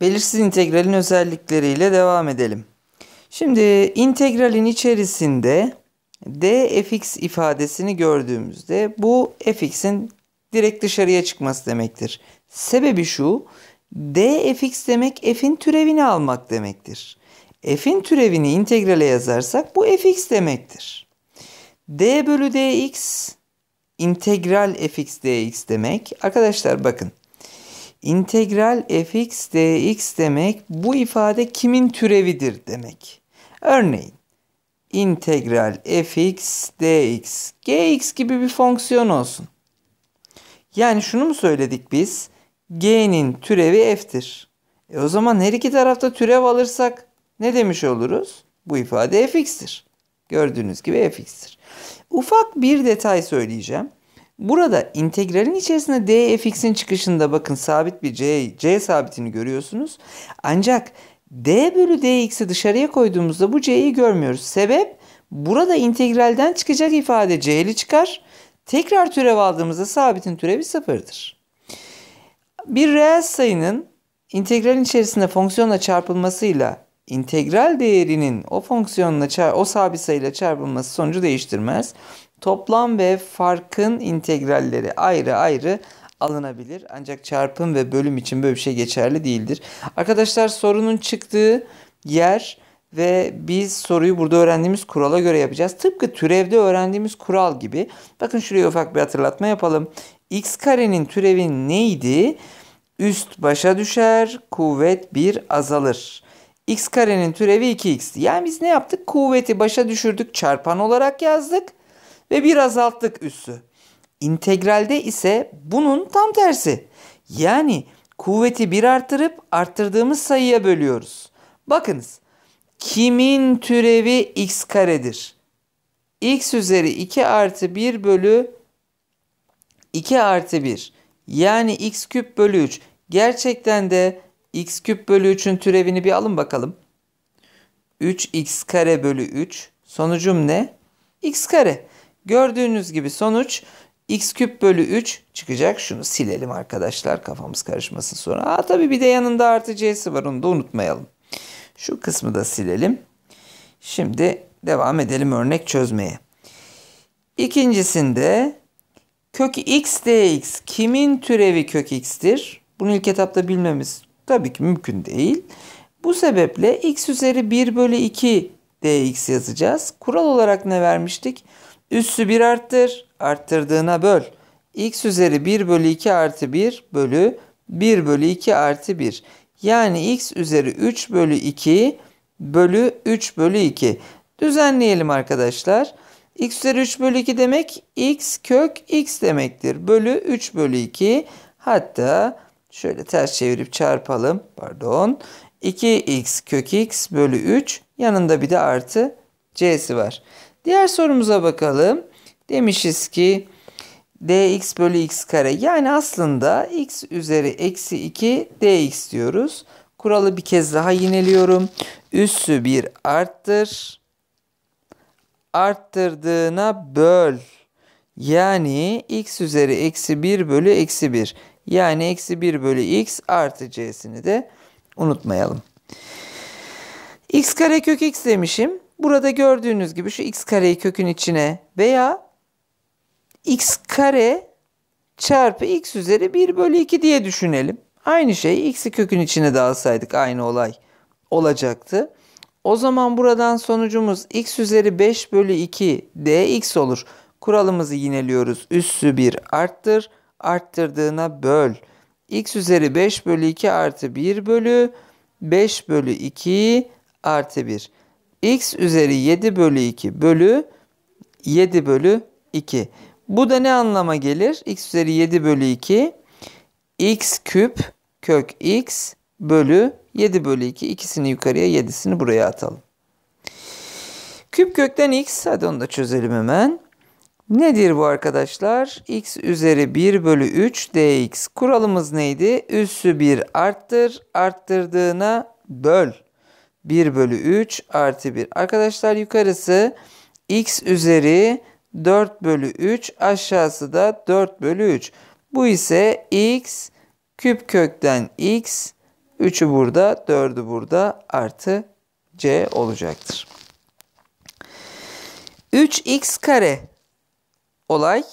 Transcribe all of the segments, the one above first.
Belirsiz integralin özellikleriyle devam edelim. Şimdi integralin içerisinde dfx ifadesini gördüğümüzde bu fx'in direkt dışarıya çıkması demektir. Sebebi şu dfx demek f'in türevini almak demektir. f'in türevini integrale yazarsak bu fx demektir. d bölü dx integral fx dx demek. Arkadaşlar bakın İntegral fx dx demek bu ifade kimin türevidir demek. Örneğin integral fx dx gx gibi bir fonksiyon olsun. Yani şunu mu söyledik biz? g'nin türevi f'tir. E o zaman her iki tarafta türev alırsak ne demiş oluruz? Bu ifade fx'tir. Gördüğünüz gibi fx'tir. Ufak bir detay söyleyeceğim. Burada integralin içerisinde dfx'in çıkışında bakın sabit bir c, c sabitini görüyorsunuz. Ancak d bölü dx'i dışarıya koyduğumuzda bu c'yi görmüyoruz. Sebep burada integralden çıkacak ifade c'li çıkar. Tekrar türev aldığımızda sabitin türevi sıfırdır. Bir reel sayının integralin içerisinde fonksiyonla çarpılmasıyla integral değerinin o fonksiyonla çarp o sabit sayıyla çarpılması sonucu değiştirmez. Toplam ve farkın integralleri ayrı ayrı alınabilir. Ancak çarpım ve bölüm için böyle bir şey geçerli değildir. Arkadaşlar sorunun çıktığı yer ve biz soruyu burada öğrendiğimiz kurala göre yapacağız. Tıpkı türevde öğrendiğimiz kural gibi. Bakın şuraya ufak bir hatırlatma yapalım. X karenin türevi neydi? Üst başa düşer, kuvvet 1 azalır x karenin türevi 2 x Yani biz ne yaptık? Kuvveti başa düşürdük çarpan olarak yazdık ve bir azalttık üssü. İntegralde ise bunun tam tersi. Yani kuvveti bir arttırıp, arttırdığımız sayıya bölüyoruz. Bakınız kimin türevi x karedir? x üzeri 2 artı 1 bölü 2 artı 1 yani x küp bölü 3. Gerçekten de x küp bölü 3'ün türevini bir alın bakalım. 3x kare bölü 3. Sonucum ne? x kare. Gördüğünüz gibi sonuç x küp bölü 3 çıkacak. Şunu silelim arkadaşlar kafamız karışmasın sonra. Aa, tabii bir de yanında artı c'si var onu da unutmayalım. Şu kısmı da silelim. Şimdi devam edelim örnek çözmeye. İkincisinde kök x dx kimin türevi kök x'tir? Bunu ilk etapta bilmemiz Tabii ki mümkün değil. Bu sebeple x üzeri 1 bölü 2 dx yazacağız. Kural olarak ne vermiştik? Üssü 1 arttır, arttırdığına böl. x üzeri 1 bölü 2 artı 1 bölü 1 bölü 2 artı 1. Yani x üzeri 3 bölü 2 bölü 3 bölü 2. Düzenleyelim arkadaşlar. x üzeri 3 bölü 2 demek x kök x demektir. Bölü 3 bölü 2 hatta Şöyle ters çevirip çarpalım. Pardon. 2x kök x bölü 3 yanında bir de artı c'si var. Diğer sorumuza bakalım. Demişiz ki dx bölü x kare yani aslında x üzeri eksi 2 dx diyoruz. Kuralı bir kez daha yineliyorum. Üssü bir arttır. Arttırdığına böl yani x üzeri eksi 1 bölü eksi 1. Yani eksi 1 bölü x artı c'sini de unutmayalım. x kare kök x demişim. Burada gördüğünüz gibi şu x kareyi kökün içine veya x kare çarpı x üzeri 1 bölü 2 diye düşünelim. Aynı şey x'i kökün içine de alsaydık aynı olay olacaktı. O zaman buradan sonucumuz x üzeri 5 bölü 2 dx olur. Kuralımızı yineliyoruz. Üssü 1 arttır. Arttırdığına böl. x üzeri 5 bölü 2 artı 1 bölü 5 bölü 2 artı 1. x üzeri 7 bölü 2 bölü 7 bölü 2. Bu da ne anlama gelir? x üzeri 7 bölü 2 x küp kök x bölü 7 bölü 2 İkisini yukarıya 7'sini buraya atalım. Küp kökten x hadi onu da çözelim hemen. Nedir bu arkadaşlar? x üzeri 1 bölü 3 dx. Kuralımız neydi? Üssü 1 arttır. Arttırdığına böl. 1 bölü 3 artı 1. Arkadaşlar yukarısı x üzeri 4 bölü 3 aşağısı da 4 bölü 3. Bu ise x küp kökten x 3'ü burada 4'ü burada artı c olacaktır. 3x kare olay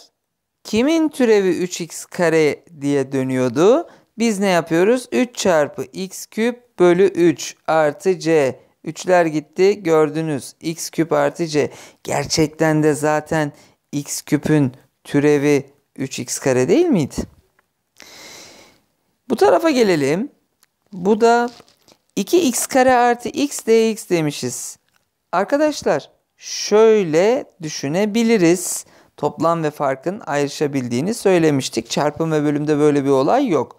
kimin türevi 3x kare diye dönüyordu. Biz ne yapıyoruz? 3 çarpı x küp bölü 3 artı c. 3'ler gitti gördünüz. x küp artı c. Gerçekten de zaten x küpün türevi 3x kare değil miydi? Bu tarafa gelelim. Bu da 2x kare artı x dx demişiz. Arkadaşlar şöyle düşünebiliriz toplam ve farkın ayrışabildiğini söylemiştik. Çarpım ve bölümde böyle bir olay yok.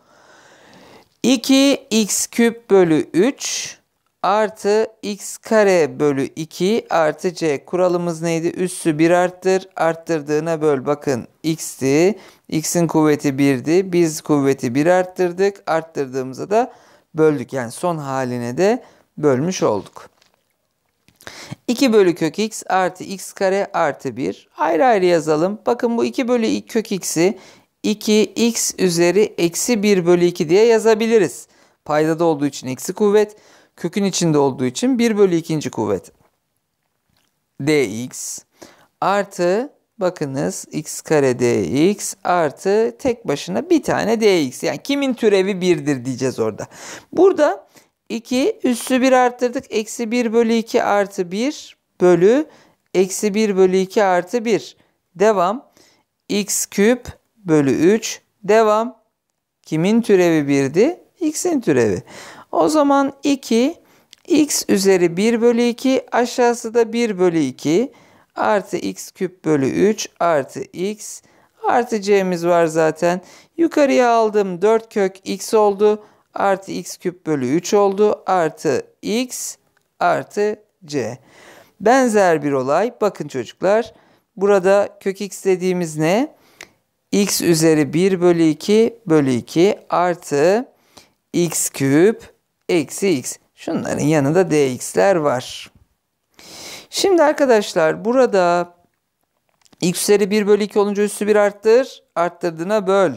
2x küp bölü 3 artı x kare bölü 2 artı c. Kuralımız neydi? Üssü 1 arttır. Arttırdığına böl. Bakın x'ti. X'in kuvveti 1'di. Biz kuvveti 1 arttırdık. Arttırdığımızda da böldük. Yani son haline de bölmüş olduk. 2 bölü kök x artı x kare artı 1 ayrı ayrı yazalım. Bakın bu 2 bölü kök x'i 2x üzeri eksi 1 bölü 2 diye yazabiliriz. Paydada olduğu için eksi kuvvet, kökün içinde olduğu için 1 bölü 2. kuvvet dx artı bakınız x kare dx artı tek başına bir tane dx. Yani kimin türevi birdir diyeceğiz orada. Burada 2 üssü 1 arttırdık. Eksi 1 bölü 2 artı 1 bölü eksi 1 bölü 2 artı 1. Devam. x küp bölü 3. Devam. Kimin türevi 1'di? x'in türevi. O zaman 2 x üzeri 1 bölü 2 aşağısı da 1 bölü 2 artı x küp bölü 3 artı x artı c'miz var zaten. Yukarıya aldım 4 kök x oldu artı x küp bölü 3 oldu. Artı x artı c. Benzer bir olay. Bakın çocuklar. Burada kök x dediğimiz ne? x üzeri 1 bölü 2 bölü 2 artı x küp eksi x. Şunların yanında dx'ler var. Şimdi arkadaşlar burada x üzeri 1 bölü 2 olunca üssü 1 arttır. Arttırdığına böl.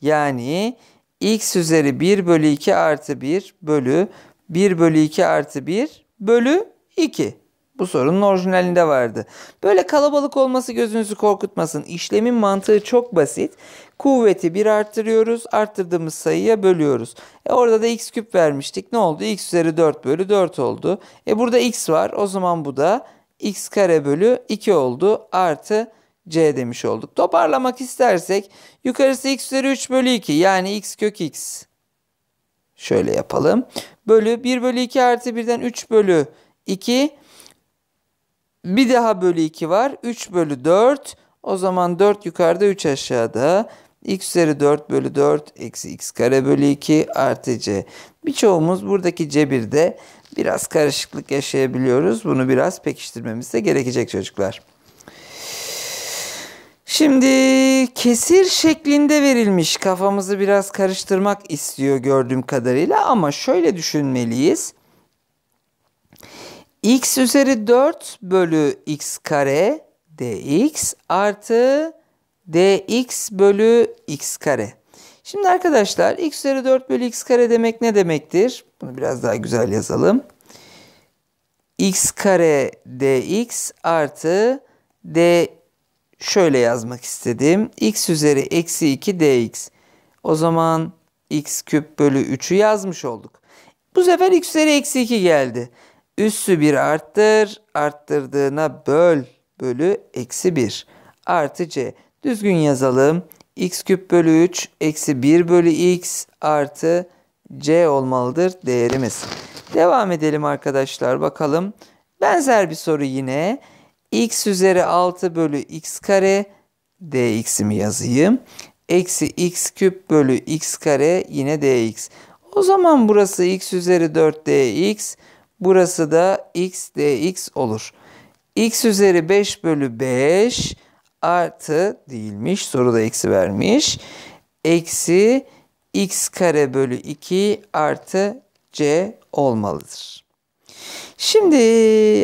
Yani x üzeri 1 bölü 2 artı 1 bölü 1 bölü 2 artı 1 bölü 2. Bu sorunun orijinalinde vardı. Böyle kalabalık olması gözünüzü korkutmasın. İşlemin mantığı çok basit. Kuvveti 1 arttırıyoruz. Arttırdığımız sayıya bölüyoruz. E orada da x küp vermiştik. Ne oldu? x üzeri 4 bölü 4 oldu. E burada x var. O zaman bu da x kare bölü 2 oldu. Artı C demiş olduk. Toparlamak istersek yukarısı x üzeri 3 bölü 2 yani x kök x. Şöyle yapalım. Bölü 1 bölü 2 artı 1'den 3 bölü 2. Bir daha bölü 2 var. 3 bölü 4. O zaman 4 yukarıda 3 aşağıda. x üzeri 4 bölü 4 eksi x kare bölü 2 artı c. Birçoğumuz buradaki cebirde biraz karışıklık yaşayabiliyoruz. Bunu biraz pekiştirmemiz de gerekecek çocuklar. Şimdi kesir şeklinde verilmiş kafamızı biraz karıştırmak istiyor gördüğüm kadarıyla ama şöyle düşünmeliyiz. x üzeri 4 bölü x kare dx artı dx bölü x kare. Şimdi arkadaşlar x üzeri 4 bölü x kare demek ne demektir? Bunu biraz daha güzel yazalım. x kare dx artı dx şöyle yazmak istedim. x üzeri eksi 2 dx. O zaman x küp bölü 3'ü yazmış olduk. Bu sefer x üzeri eksi 2 geldi. Üssü 1 arttır. Arttırdığına böl bölü eksi 1 artı c. Düzgün yazalım. x küp bölü 3 eksi 1 bölü x artı c olmalıdır değerimiz. Devam edelim arkadaşlar bakalım. Benzer bir soru yine x üzeri 6 bölü x kare dx'imi yazayım. Eksi x küp bölü x kare yine dx. O zaman burası x üzeri 4 dx. Burası da x dx olur. x üzeri 5 bölü 5 artı değilmiş. Soruda eksi vermiş. Eksi x kare bölü 2 artı c olmalıdır. Şimdi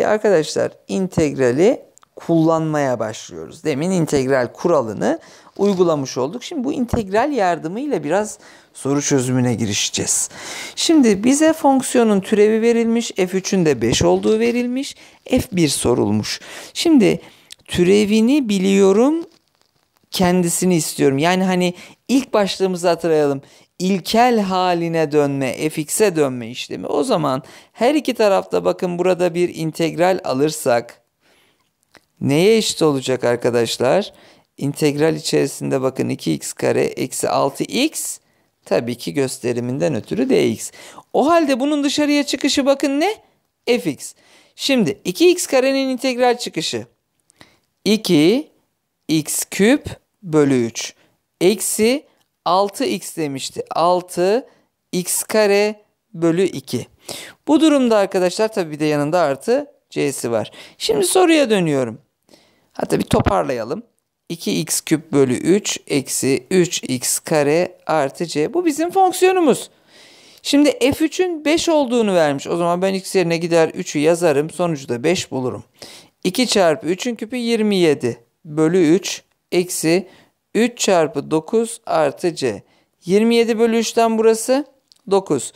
arkadaşlar integrali kullanmaya başlıyoruz. Demin integral kuralını uygulamış olduk. Şimdi bu integral yardımıyla biraz soru çözümüne girişeceğiz. Şimdi bize fonksiyonun türevi verilmiş, f3'ün de 5 olduğu verilmiş, f1 sorulmuş. Şimdi türevini biliyorum, kendisini istiyorum. Yani hani ilk başlığımızı hatırlayalım ilkel haline dönme, fx'e dönme işlemi. O zaman her iki tarafta bakın burada bir integral alırsak neye eşit olacak arkadaşlar? İntegral içerisinde bakın 2x kare eksi 6x tabii ki gösteriminden ötürü dx. O halde bunun dışarıya çıkışı bakın ne? fx. Şimdi 2x karenin integral çıkışı 2 x küp bölü 3 eksi 6x demişti. 6 x kare bölü 2. Bu durumda arkadaşlar tabii bir de yanında artı c'si var. Şimdi soruya dönüyorum. Hatta bir toparlayalım. 2x küp bölü 3 eksi 3x kare artı c. Bu bizim fonksiyonumuz. Şimdi f3'ün 5 olduğunu vermiş. O zaman ben x yerine gider 3'ü yazarım. Sonucu da 5 bulurum. 2 çarpı 3'ün küpü 27 bölü 3 eksi 3 çarpı 9 artı c. 27 bölü 3'ten burası 9.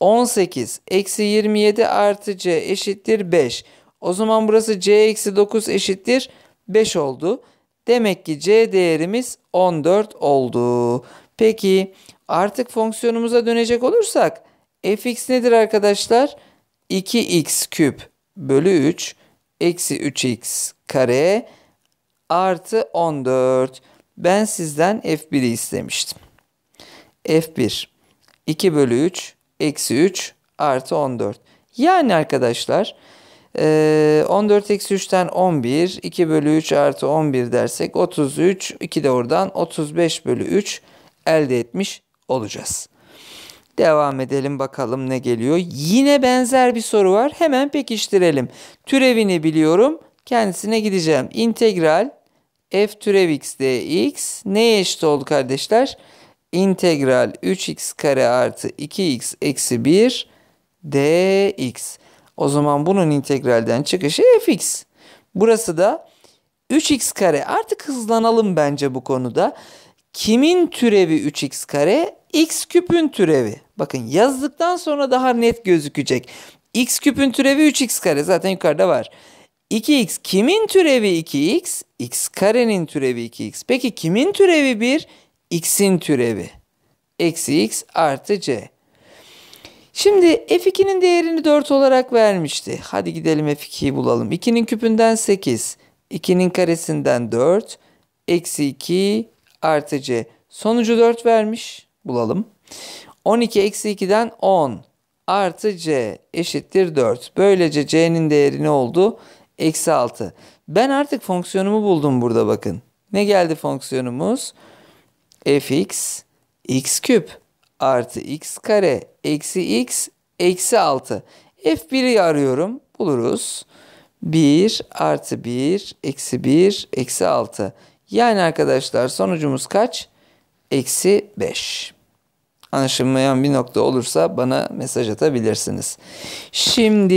18 eksi 27 artı c eşittir 5. O zaman burası c eksi 9 eşittir 5 oldu. Demek ki c değerimiz 14 oldu. Peki artık fonksiyonumuza dönecek olursak fx nedir arkadaşlar? 2x küp bölü 3 eksi 3x kare artı 14. Ben sizden f1'i istemiştim. f1 2 bölü 3 eksi 3 artı 14. Yani arkadaşlar 14 eksi 3'ten 11 2 bölü 3 artı 11 dersek 33 2 de oradan 35 bölü 3 elde etmiş olacağız. Devam edelim bakalım ne geliyor. Yine benzer bir soru var. Hemen pekiştirelim. Türevini biliyorum. Kendisine gideceğim. İntegral f türev x dx neye eşit oldu kardeşler? İntegral 3x kare artı 2x eksi 1 dx. O zaman bunun integralden çıkışı fx. Burası da 3x kare. Artık hızlanalım bence bu konuda. Kimin türevi 3x kare? x küpün türevi. Bakın yazdıktan sonra daha net gözükecek. x küpün türevi 3x kare zaten yukarıda var. 2x kimin türevi 2x? x karenin türevi 2x. Peki kimin türevi 1? x'in türevi. Eksi x artı c. Şimdi f2'nin değerini 4 olarak vermişti. Hadi gidelim f2'yi bulalım. 2'nin küpünden 8. 2'nin karesinden 4. Eksi 2 artı c. Sonucu 4 vermiş. Bulalım. 12 eksi 2'den 10 artı c eşittir 4. Böylece c'nin değeri ne oldu? eksi 6. Ben artık fonksiyonumu buldum burada bakın. Ne geldi fonksiyonumuz? fx x küp artı x kare eksi x eksi 6. f1'i arıyorum. Buluruz. 1 artı 1 eksi 1 eksi 6. Yani arkadaşlar sonucumuz kaç? Eksi 5 anlaşılmayan bir nokta olursa bana mesaj atabilirsiniz. Şimdi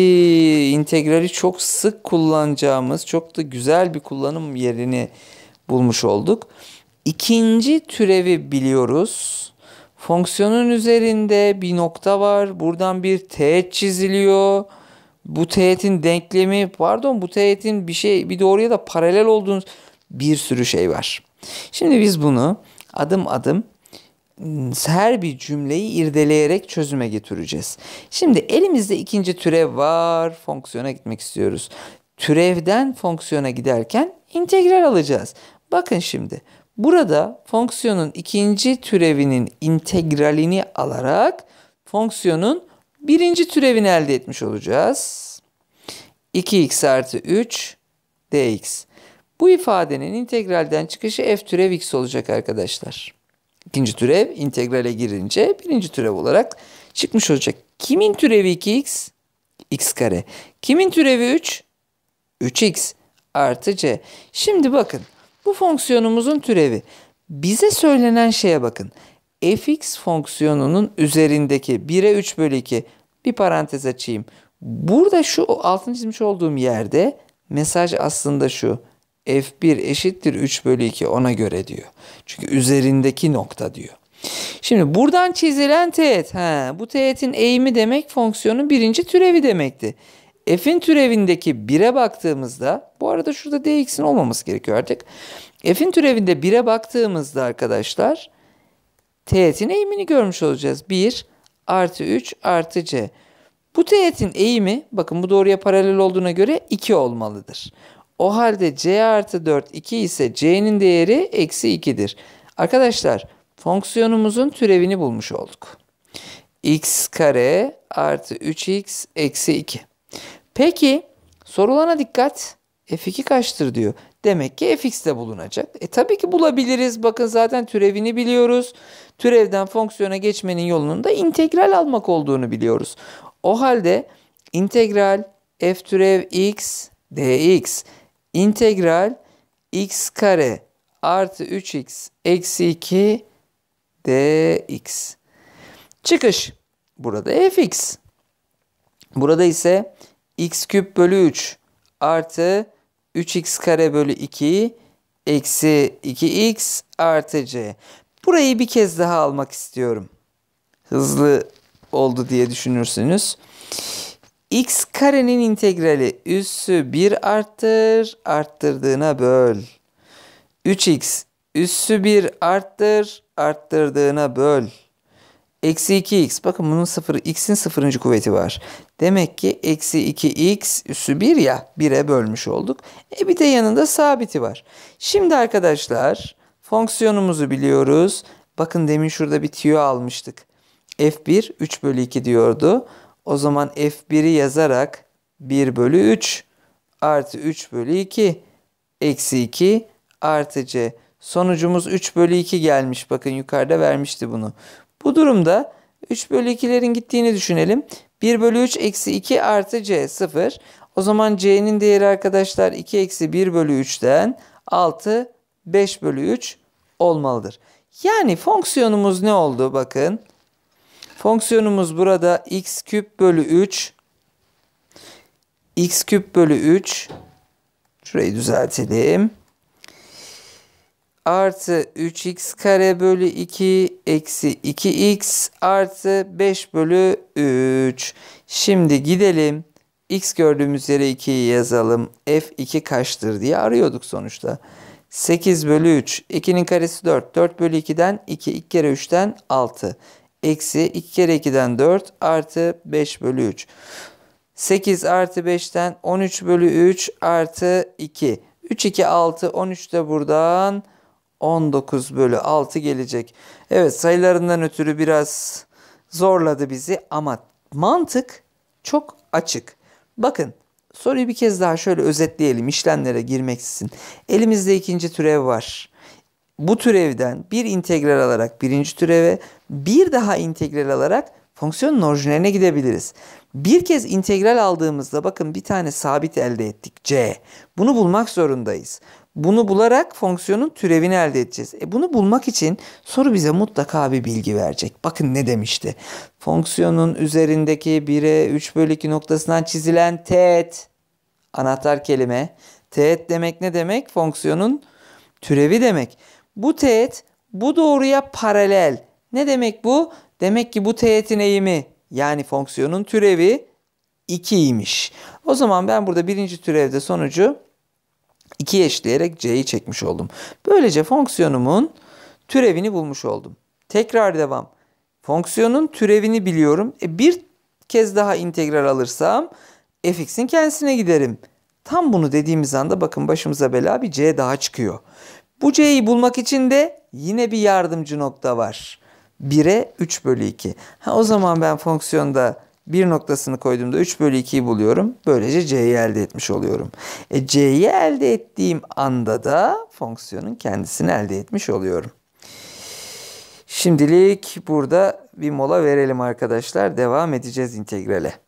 integrali çok sık kullanacağımız çok da güzel bir kullanım yerini bulmuş olduk. İkinci türevi biliyoruz. Fonksiyonun üzerinde bir nokta var. Buradan bir teğet çiziliyor. Bu teğetin denklemi pardon bu teğetin bir şey bir doğruya da paralel olduğunuz bir sürü şey var. Şimdi biz bunu adım adım her bir cümleyi irdeleyerek çözüme getireceğiz. Şimdi elimizde ikinci türev var. Fonksiyona gitmek istiyoruz. Türevden fonksiyona giderken integral alacağız. Bakın şimdi burada fonksiyonun ikinci türevinin integralini alarak fonksiyonun birinci türevini elde etmiş olacağız. 2x artı 3 dx. Bu ifadenin integralden çıkışı f türev x olacak arkadaşlar. İkinci türev integrale girince birinci türev olarak çıkmış olacak. Kimin türevi 2x? x kare. Kimin türevi 3? 3x artı c. Şimdi bakın bu fonksiyonumuzun türevi. Bize söylenen şeye bakın. fx fonksiyonunun üzerindeki 1'e 3 bölü 2 bir parantez açayım. Burada şu altını çizmiş olduğum yerde mesaj aslında şu f1 eşittir 3 bölü 2 ona göre diyor. Çünkü üzerindeki nokta diyor. Şimdi buradan çizilen teğet. He, bu teğetin eğimi demek fonksiyonun birinci türevi demekti. F'in türevindeki 1'e baktığımızda bu arada şurada dx'in olmaması gerekiyor artık. F'in türevinde 1'e baktığımızda arkadaşlar teğetin eğimini görmüş olacağız. 1 artı 3 artı c. Bu teğetin eğimi bakın bu doğruya paralel olduğuna göre 2 olmalıdır. O halde c artı 4 2 ise c'nin değeri eksi 2'dir. Arkadaşlar fonksiyonumuzun türevini bulmuş olduk. x kare artı 3x eksi 2. Peki sorulana dikkat. f2 kaçtır diyor. Demek ki fx de bulunacak. E tabii ki bulabiliriz. Bakın zaten türevini biliyoruz. Türevden fonksiyona geçmenin yolunun da integral almak olduğunu biliyoruz. O halde integral f türev x dx Integral x kare artı 3x eksi 2 dx. Çıkış. Burada fx. Burada ise x küp bölü 3 artı 3x kare bölü 2 eksi 2x artı c. Burayı bir kez daha almak istiyorum. Hızlı oldu diye düşünürsünüz x karenin integrali üssü 1 arttır, arttırdığına böl. 3x üssü 1 arttır, arttırdığına böl. Eksi 2x. Bakın bunun sıfır, x'in sıfırıncı kuvveti var. Demek ki eksi 2x üssü 1 ya 1'e bölmüş olduk. E bir de yanında sabiti var. Şimdi arkadaşlar fonksiyonumuzu biliyoruz. Bakın demin şurada bir tüyo almıştık. f1 3 bölü 2 diyordu. O zaman F1'i yazarak 1 bölü 3 artı 3 bölü 2 eksi 2 artı C. Sonucumuz 3 bölü 2 gelmiş. Bakın yukarıda vermişti bunu. Bu durumda 3 bölü 2'lerin gittiğini düşünelim. 1 bölü 3 eksi 2 artı C 0. O zaman C'nin değeri arkadaşlar 2 eksi 1 bölü 3'ten 6 5 bölü 3 olmalıdır. Yani fonksiyonumuz ne oldu? Bakın Fonksiyonumuz burada x küp bölü 3 x küp bölü 3 şurayı düzeltelim. Artı 3x kare bölü 2 eksi 2x artı 5 bölü 3. Şimdi gidelim. X gördüğümüz yere 2'yi yazalım. F2 kaçtır diye arıyorduk sonuçta. 8 bölü 3. 2'nin karesi 4. 4 bölü 2'den 2. 2 kere 3'ten 6. Eksi 2 kere 2'den 4 artı 5 bölü 3. 8 artı 5'ten 13 bölü 3 artı 2. 3, 2, 6, 13 de buradan 19 bölü 6 gelecek. Evet sayılarından ötürü biraz zorladı bizi ama mantık çok açık. Bakın soruyu bir kez daha şöyle özetleyelim işlemlere girmeksizin Elimizde ikinci türev var bu türevden bir integral alarak birinci türeve bir daha integral alarak fonksiyonun orijinaline gidebiliriz. Bir kez integral aldığımızda bakın bir tane sabit elde ettik c. Bunu bulmak zorundayız. Bunu bularak fonksiyonun türevini elde edeceğiz. E bunu bulmak için soru bize mutlaka bir bilgi verecek. Bakın ne demişti. Fonksiyonun üzerindeki 1'e 3 bölü 2 noktasından çizilen teğet. Anahtar kelime. Teğet demek ne demek? Fonksiyonun türevi demek. Bu teğet bu doğruya paralel. Ne demek bu? Demek ki bu teğetin eğimi yani fonksiyonun türevi 2'ymiş. O zaman ben burada birinci türevde sonucu 2 eşleyerek c'yi çekmiş oldum. Böylece fonksiyonumun türevini bulmuş oldum. Tekrar devam. Fonksiyonun türevini biliyorum. E bir kez daha integral alırsam fx'in kendisine giderim. Tam bunu dediğimiz anda bakın başımıza bela bir c daha çıkıyor. Bu C'yi bulmak için de yine bir yardımcı nokta var. 1'e 3 bölü 2. Ha, o zaman ben fonksiyonda bir noktasını koyduğumda 3 bölü 2'yi buluyorum. Böylece c'yi elde etmiş oluyorum. E, c'yi elde ettiğim anda da fonksiyonun kendisini elde etmiş oluyorum. Şimdilik burada bir mola verelim arkadaşlar. Devam edeceğiz integrale.